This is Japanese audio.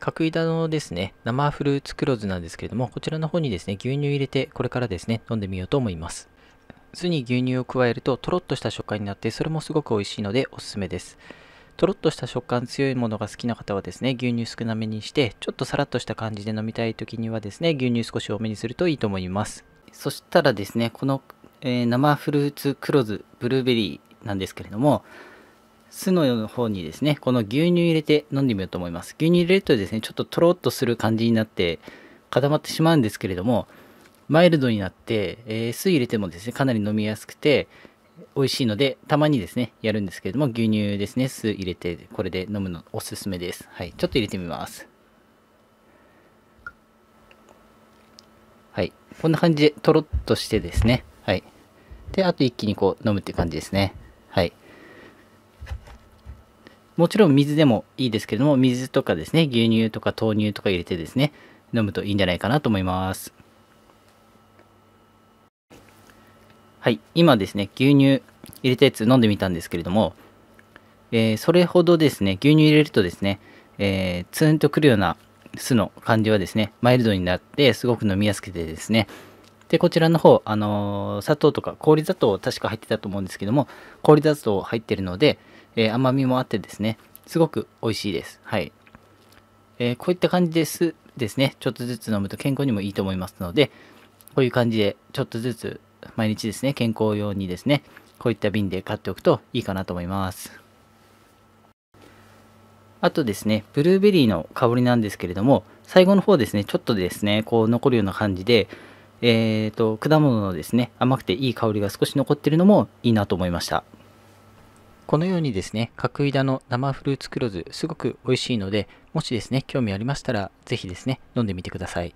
角板のですね、生フルーツ黒酢なんですけれども、こちらの方にですね、牛乳入れて、これからですね、飲んでみようと思います。酢に牛乳を加えると、とろっとした食感になって、それもすごく美味しいので、おすすめです。とろっとした食感強いものが好きな方はですね、牛乳少なめにして、ちょっとさらっとした感じで飲みたい時にはですね、牛乳少し多めにするといいと思います。そしたらですね、この、えー、生フルーツ黒酢、ブルーベリーなんですけれども、酢の方にですね、この牛乳入れて飲んでみようと思います。牛乳入れるとですね、ちょっととろっとする感じになって固まってしまうんですけれども、マイルドになって、えー、酢入れてもですね、かなり飲みやすくて、美味しいので、たまにですね、やるんですけれども、牛乳ですね、酢入れて、これで飲むのおすすめです。はい、ちょっと入れてみます。はい、こんな感じで、とろっとしてですね、はい。で、あと一気にこう、飲むって感じですね。もちろん水でもいいですけれども、水とかですね、牛乳とか豆乳とか入れてですね、飲むといいんじゃないかなと思います。はい、今ですね、牛乳入れたやつ飲んでみたんですけれども、えー、それほどですね、牛乳入れるとですね、えー、ツンとくるような酢の感じはですね、マイルドになって、すごく飲みやすくてですね、で、こちらの方、あのー、砂糖とか氷砂糖確か入ってたと思うんですけども、氷砂糖入ってるので、えー、甘みもあってですね、すごく美味しいです。はい。えー、こういった感じですですね、ちょっとずつ飲むと健康にもいいと思いますので、こういう感じでちょっとずつ毎日ですね、健康用にですね、こういった瓶で買っておくといいかなと思います。あとですね、ブルーベリーの香りなんですけれども、最後の方ですね、ちょっとですね、こう残るような感じで、えっ、ー、と、果物のですね、甘くていい香りが少し残ってるのもいいなと思いました。このようにですね、角井田の生フルーツ黒酢、すごく美味しいので、もしですね、興味ありましたら、ぜひですね、飲んでみてください。